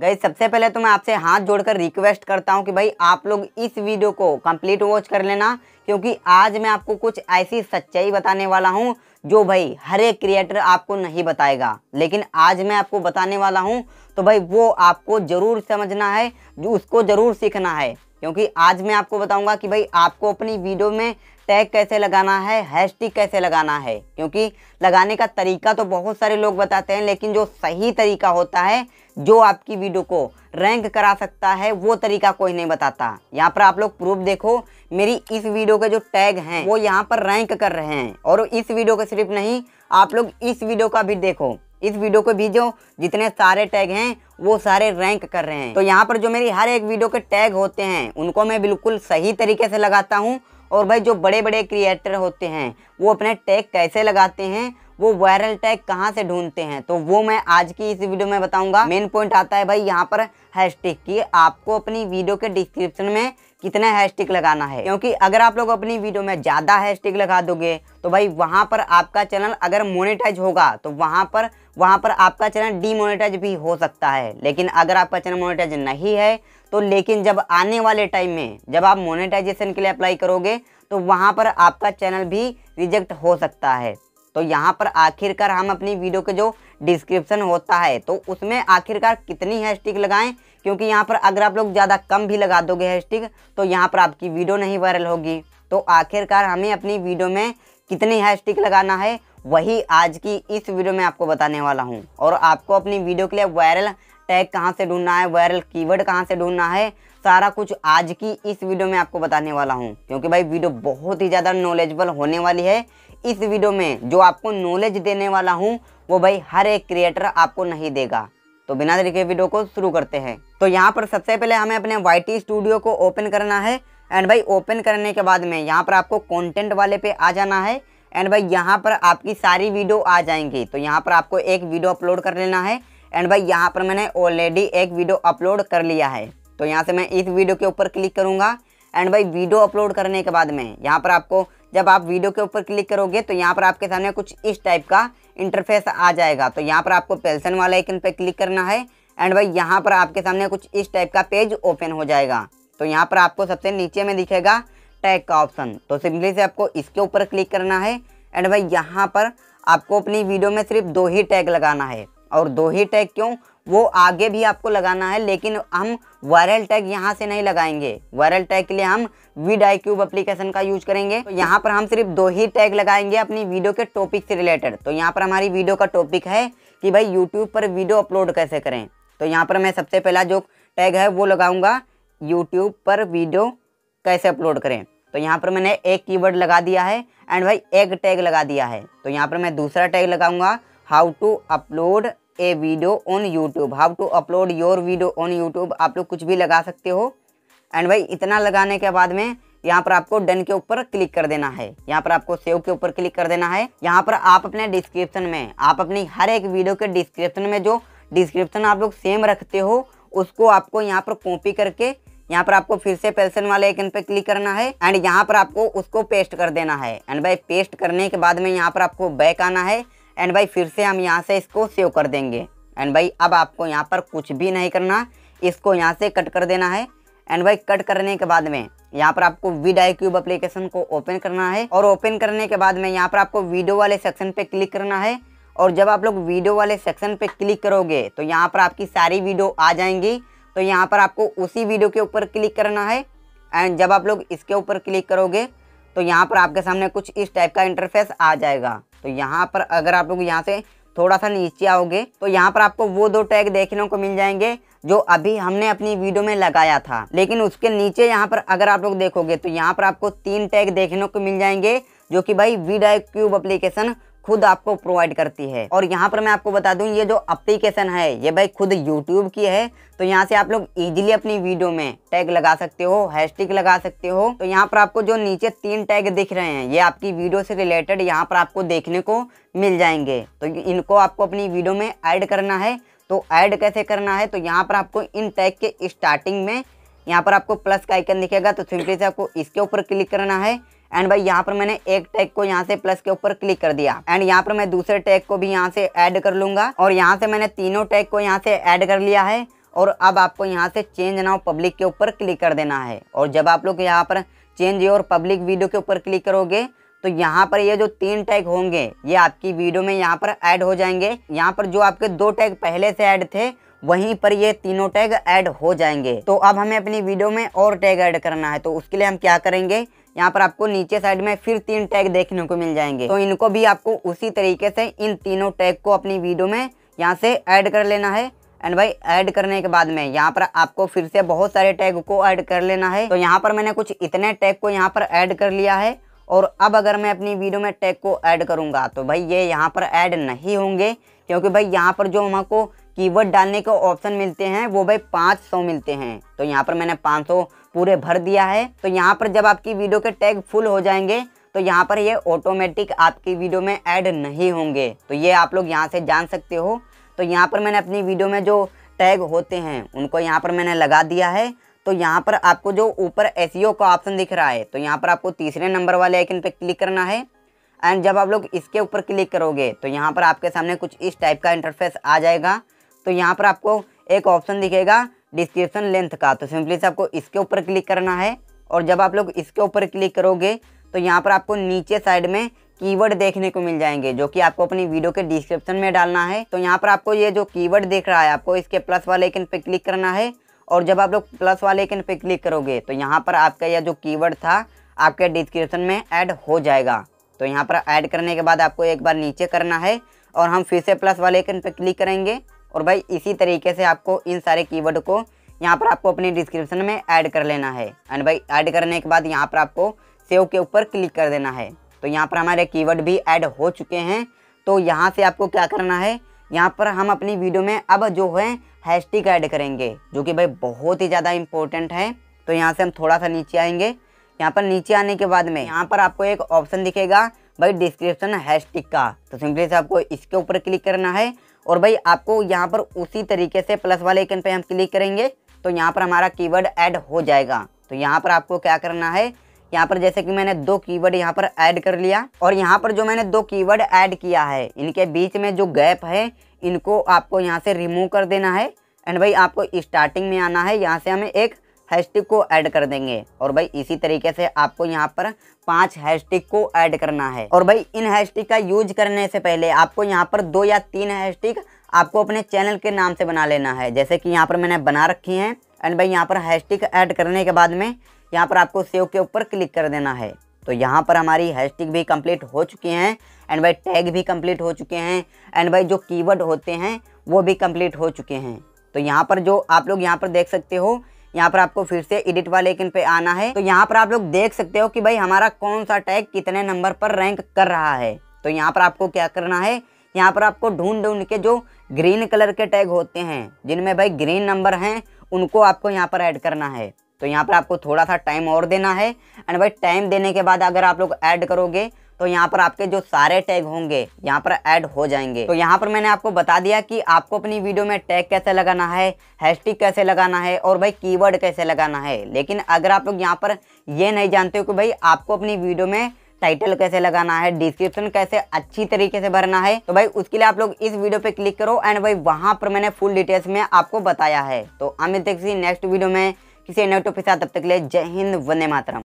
गई सबसे पहले तो मैं आपसे हाथ जोड़कर रिक्वेस्ट करता हूँ कि भाई आप लोग इस वीडियो को कंप्लीट वॉच कर लेना क्योंकि आज मैं आपको कुछ ऐसी सच्चाई बताने वाला हूँ जो भाई हर एक क्रिएटर आपको नहीं बताएगा लेकिन आज मैं आपको बताने वाला हूँ तो भाई वो आपको ज़रूर समझना है जो उसको ज़रूर सीखना है क्योंकि आज मैं आपको बताऊँगा कि भाई आपको अपनी वीडियो में टैग कैसे लगाना है हैशटैग कैसे लगाना है क्योंकि लगाने का तरीका तो बहुत सारे लोग बताते हैं लेकिन जो सही तरीका होता है जो आपकी वीडियो को रैंक करा सकता है वो तरीका कोई नहीं बताता यहाँ पर आप लोग प्रूफ देखो मेरी इस वीडियो के जो टैग हैं वो यहाँ पर रैंक कर रहे हैं और इस वीडियो के सिर्फ नहीं आप लोग इस वीडियो का भी देखो इस वीडियो को भी जो जितने सारे टैग हैं वो सारे रैंक कर रहे हैं तो यहाँ पर जो मेरी हर एक वीडियो के टैग होते हैं उनको मैं बिल्कुल सही तरीके से लगाता हूँ और भाई जो बड़े बड़े क्रिएटर होते हैं वो अपने टैग कैसे लगाते हैं वो वायरल टैग कहाँ से ढूंढते हैं तो वो मैं आज की इस वीडियो में बताऊंगा मेन पॉइंट आता है भाई यहाँ पर हैशटैग की आपको अपनी वीडियो के डिस्क्रिप्शन में कितने हैशटैग लगाना है क्योंकि अगर आप लोग अपनी वीडियो में ज़्यादा हैशटैग लगा दोगे तो भाई वहाँ पर आपका चैनल अगर मोनेटाइज होगा तो वहाँ पर वहाँ पर आपका चैनल डीमोनेटाइज भी हो सकता है लेकिन अगर आपका चैनल मोनेटाइज नहीं है तो लेकिन जब आने वाले टाइम में जब आप मोनेटाइजेशन के लिए अप्लाई करोगे तो वहाँ पर आपका चैनल भी रिजेक्ट हो सकता है तो यहाँ पर आखिरकार हम अपनी वीडियो के जो डिस्क्रिप्शन होता है तो उसमें आखिरकार कितनी हैशटैग लगाएं क्योंकि यहाँ पर अगर आप लोग ज़्यादा कम भी लगा दोगे हैशटैग तो यहाँ पर आपकी वीडियो नहीं वायरल होगी तो आखिरकार हमें अपनी वीडियो में कितनी हैशटैग लगाना है वही आज की इस वीडियो में आपको बताने वाला हूँ और आपको अपनी वीडियो के लिए वायरल टैग कहाँ से ढूंढना है वायरल कीवर्ड कहाँ से ढूंढना है सारा कुछ आज की इस वीडियो में आपको बताने वाला हूँ क्योंकि भाई वीडियो बहुत ही ज़्यादा नॉलेजबल होने वाली है इस वीडियो में जो आपको नॉलेज देने वाला हूँ वो भाई हर एक क्रिएटर आपको नहीं देगा तो बिना देरी के वीडियो को शुरू करते हैं तो यहाँ पर सबसे पहले हमें अपने वाई स्टूडियो को ओपन करना है एंड भाई ओपन करने के बाद में यहाँ पर आपको कंटेंट वाले पे आ जाना है एंड भाई यहाँ पर आपकी सारी वीडियो आ जाएंगी तो यहाँ पर आपको एक वीडियो अपलोड कर लेना है एंड भाई यहाँ पर मैंने ऑलरेडी एक वीडियो अपलोड कर लिया है तो यहाँ से मैं इस वीडियो के ऊपर क्लिक करूँगा एंड भाई वीडियो अपलोड करने के बाद में यहाँ पर आपको जब आप वीडियो के ऊपर क्लिक करोगे तो यहाँ पर आपके सामने कुछ इस टाइप का इंटरफेस आ जाएगा तो यहाँ पर आपको पेल्सन वाला आइकन पर क्लिक करना है एंड भाई यहाँ पर आपके सामने कुछ इस टाइप का पेज ओपन हो जाएगा तो यहाँ पर आपको सबसे नीचे में दिखेगा टैग का ऑप्शन तो सिंपली से आपको इसके ऊपर क्लिक करना है एंड भाई यहाँ पर आपको अपनी वीडियो में सिर्फ दो ही टैग लगाना है और दो ही टैग क्यों वो आगे भी आपको लगाना है लेकिन हम वायरल टैग यहाँ से नहीं लगाएंगे वायरल टैग के लिए हम वीड आई क्यूब अप्लीकेशन का यूज करेंगे तो यहाँ पर हम सिर्फ दो ही टैग लगाएंगे अपनी वीडियो के टॉपिक से रिलेटेड तो यहाँ पर हमारी वीडियो का टॉपिक है कि भाई यूट्यूब पर वीडियो अपलोड कैसे करें तो यहाँ पर मैं सबसे पहला जो टैग है वो लगाऊंगा यूट्यूब पर वीडियो कैसे अपलोड करें तो यहाँ पर मैंने एक कीवर्ड लगा दिया है एंड भाई एक टैग लगा दिया है तो यहाँ पर मैं दूसरा टैग लगाऊंगा how to upload a video on YouTube how to upload your video on YouTube आप लोग कुछ भी लगा सकते हो एंड भाई इतना लगाने के बाद में यहाँ पर आपको डन के ऊपर क्लिक कर देना है यहाँ पर आपको सेव के ऊपर क्लिक कर देना है यहाँ पर आप अपने डिस्क्रिप्शन में आप अपनी हर एक वीडियो के डिस्क्रिप्शन में जो डिस्क्रिप्शन आप लोग सेम रखते हो उसको आपको यहाँ पर कॉपी करके यहाँ पर आपको फिर से पेंसिल वाले आइकन पर क्लिक करना है एंड यहाँ पर आपको उसको पेस्ट कर देना है एंड भाई पेस्ट करने के बाद में यहाँ पर आपको बैक आना है एंड भाई फिर से हम यहाँ से इसको सेव कर देंगे एंड भाई अब आपको यहाँ पर कुछ भी नहीं करना इसको यहाँ से कट कर देना है एंड भाई कट करने के बाद में यहाँ पर आपको विड आई क्यूब अप्लीकेशन को ओपन करना है और ओपन करने के बाद में यहाँ पर आपको वीडियो वाले सेक्शन पे क्लिक करना है और जब आप लोग वीडियो वाले सेक्शन पे क्लिक करोगे तो यहाँ पर आपकी सारी वीडियो आ जाएंगी तो यहाँ पर आपको उसी वीडियो के ऊपर क्लिक करना है एंड जब आप लोग इसके ऊपर क्लिक करोगे तो यहाँ पर आपके सामने कुछ इस टाइप का इंटरफेस आ जाएगा तो यहाँ पर अगर आप लोग यहाँ से थोड़ा सा नीचे आओगे तो यहाँ पर आपको वो दो टैग देखने को मिल जाएंगे जो अभी हमने अपनी वीडियो में लगाया था लेकिन उसके नीचे यहाँ पर अगर आप लोग देखोगे तो यहाँ पर आपको तीन टैग देखने को मिल जाएंगे जो कि भाई वी डाइव क्यूब अप्लीकेशन खुद आपको प्रोवाइड करती है और यहाँ पर मैं आपको बता दूँ ये जो अप्लीकेशन है ये भाई खुद यूट्यूब की है तो यहाँ से आप लोग इजीली अपनी वीडियो में टैग लगा सकते हो हैशटैग लगा सकते हो तो यहाँ पर आपको जो नीचे तीन टैग दिख रहे हैं ये आपकी वीडियो से रिलेटेड यहाँ पर आपको देखने को मिल जाएंगे तो इनको आपको अपनी वीडियो में ऐड करना है तो ऐड कैसे करना है तो यहाँ पर आपको इन टैग के स्टार्टिंग में यहाँ पर आपको प्लस का आइकन दिखेगा तो सिंपली से आपको इसके ऊपर क्लिक करना है एंड भाई यहाँ पर मैंने एक टैग को यहाँ से प्लस के ऊपर क्लिक कर दिया एंड यहाँ पर मैं दूसरे टैग को भी यहाँ से ऐड कर लूंगा और यहाँ से मैंने तीनों टैग को यहाँ से ऐड कर लिया है और अब आपको यहाँ से चेंज नाउ पब्लिक के ऊपर क्लिक कर देना है और जब आप लोग यहाँ पर चेंज योर पब्लिक वीडियो के ऊपर क्लिक करोगे तो यहाँ पर ये जो तीन टैग होंगे ये आपकी वीडियो में यहाँ पर ऐड हो जाएंगे यहाँ पर जो आपके दो टैग पहले से ऐड थे वहीं पर ये तीनों टैग ऐड हो जाएंगे तो अब हमें अपनी वीडियो में और टैग ऐड करना है तो उसके लिए हम क्या करेंगे यहाँ पर आपको नीचे साइड में फिर तीन टैग देखने को मिल जाएंगे तो इनको भी आपको उसी तरीके से इन तीनों टैग को अपनी वीडियो में यहाँ से ऐड कर लेना है एंड भाई ऐड करने के बाद में यहाँ पर आपको फिर से बहुत सारे टैग को ऐड कर लेना है तो यहाँ पर मैंने कुछ इतने टैग को यहाँ पर ऐड कर लिया है और अब अगर मैं अपनी वीडियो में टैग को ऐड करूँगा तो भाई ये यहाँ पर ऐड नहीं होंगे क्योंकि भाई यहाँ पर जो हमको कीवर्ड डालने के ऑप्शन मिलते हैं वो भाई पाँच सौ मिलते हैं तो यहाँ पर मैंने पाँच सौ पूरे भर दिया है तो यहाँ पर जब आपकी वीडियो के टैग फुल हो जाएंगे तो यहाँ पर ये ऑटोमेटिक आपकी वीडियो में ऐड नहीं होंगे तो ये आप लोग यहाँ से जान सकते हो तो यहाँ पर मैंने अपनी वीडियो में जो टैग होते हैं उनको यहाँ पर मैंने लगा दिया है तो यहाँ पर आपको जो ऊपर एस e का ऑप्शन दिख रहा है तो यहाँ पर आपको तीसरे नंबर वाले आइकन पर क्लिक करना है एंड जब आप लोग इसके ऊपर क्लिक करोगे तो यहाँ पर आपके सामने कुछ इस टाइप का इंटरफेस आ जाएगा तो यहाँ पर आपको एक ऑप्शन दिखेगा डिस्क्रिप्शन लेंथ का तो सिंपली से आपको इसके ऊपर क्लिक करना है और जब आप लोग इसके ऊपर क्लिक करोगे तो यहाँ पर आपको नीचे साइड में कीवर्ड देखने को मिल जाएंगे जो कि आपको अपनी वीडियो के डिस्क्रिप्शन में डालना है तो यहाँ पर आपको ये जो कीवर्ड देख रहा है आपको इसके प्लस वाले आइकन पे क्लिक करना है और जब आप लोग प्लस वाले आइकन पे क्लिक करोगे तो यहाँ पर आपका यह जो कीवर्ड था आपके डिस्क्रिप्शन में ऐड हो जाएगा तो यहाँ पर ऐड करने के बाद आपको एक बार नीचे करना है और हम फिर से प्लस वाले आइकन पर क्लिक करेंगे और भाई इसी तरीके से आपको इन सारे कीवर्ड को यहाँ पर आपको अपनी डिस्क्रिप्शन में ऐड कर लेना है एंड भाई ऐड करने के बाद यहाँ पर आपको सेव के ऊपर क्लिक कर देना है तो यहाँ पर हमारे कीवर्ड भी ऐड हो चुके हैं तो यहाँ से आपको क्या करना है यहाँ पर हम अपनी वीडियो में अब जो है हैशटैग ऐड करेंगे जो कि भाई बहुत ही ज़्यादा इंपॉर्टेंट है तो यहाँ से हम थोड़ा सा नीचे आएंगे यहाँ पर नीचे आने के बाद में यहाँ पर आपको एक ऑप्शन दिखेगा भाई डिस्क्रिप्शन हैशटिक का तो सिंपली से आपको इसके ऊपर क्लिक करना है और भाई आपको यहाँ पर उसी तरीके से प्लस वाले आइकन पे हम क्लिक करेंगे तो यहाँ पर हमारा कीवर्ड ऐड हो जाएगा तो यहाँ पर आपको क्या करना है यहाँ पर जैसे कि मैंने दो कीवर्ड यहाँ पर ऐड कर लिया और यहाँ पर जो मैंने दो कीवर्ड ऐड किया है इनके बीच में जो गैप है इनको आपको यहाँ से रिमूव कर देना है एंड भाई आपको स्टार्टिंग में आना है यहाँ से हमें एक हैशटैग को ऐड कर देंगे और भाई इसी तरीके से आपको यहाँ पर पांच हैशटैग को ऐड करना है और भाई इन हैशटैग का यूज करने से पहले आपको यहाँ पर दो या तीन हैशटैग आपको अपने चैनल के नाम से बना लेना है जैसे कि यहाँ पर मैंने बना रखी हैं एंड भाई यहाँ पर हैशटैग ऐड करने के बाद में यहाँ पर आपको सेव के ऊपर क्लिक कर देना है तो यहाँ पर हमारी हैशटैग भी कंप्लीट हो चुकी हैं एंड भाई टैग भी कंप्लीट हो चुके हैं एंड भाई जो कीवर्ड होते हैं वो भी कंप्लीट हो चुके हैं तो यहाँ पर जो आप लोग यहाँ पर देख सकते हो यहाँ पर आपको फिर से एडिट वाले आइकन पे आना है तो यहाँ पर आप लोग देख सकते हो कि भाई हमारा कौन सा टैग कितने नंबर पर रैंक कर रहा है तो यहाँ पर आपको क्या करना है यहाँ पर आपको ढूंढ ढूंढ के जो ग्रीन कलर के टैग होते हैं जिनमें भाई ग्रीन नंबर हैं उनको आपको यहाँ पर ऐड करना है तो यहाँ पर आपको थोड़ा सा टाइम और देना है एंड भाई टाइम देने के बाद अगर आप लोग ऐड करोगे तो यहाँ पर आपके जो सारे टैग होंगे यहाँ पर ऐड हो जाएंगे तो यहाँ पर मैंने आपको बता दिया कि आपको अपनी वीडियो में टैग कैसे लगाना है हैशटैग कैसे लगाना है और भाई कीवर्ड कैसे लगाना है लेकिन अगर आप लोग यहाँ पर ये नहीं जानते हो कि भाई आपको अपनी वीडियो में टाइटल कैसे लगाना है डिस्क्रिप्शन कैसे अच्छी तरीके से भरना है तो भाई उसके लिए आप लोग इस वीडियो पे क्लिक करो एंड भाई वहां पर मैंने फुल डिटेल्स में आपको बताया है तो अमित नेक्स्ट वीडियो में किसी नए टॉपिक के साथ तब तक ले जय हिंद वंदे मातरम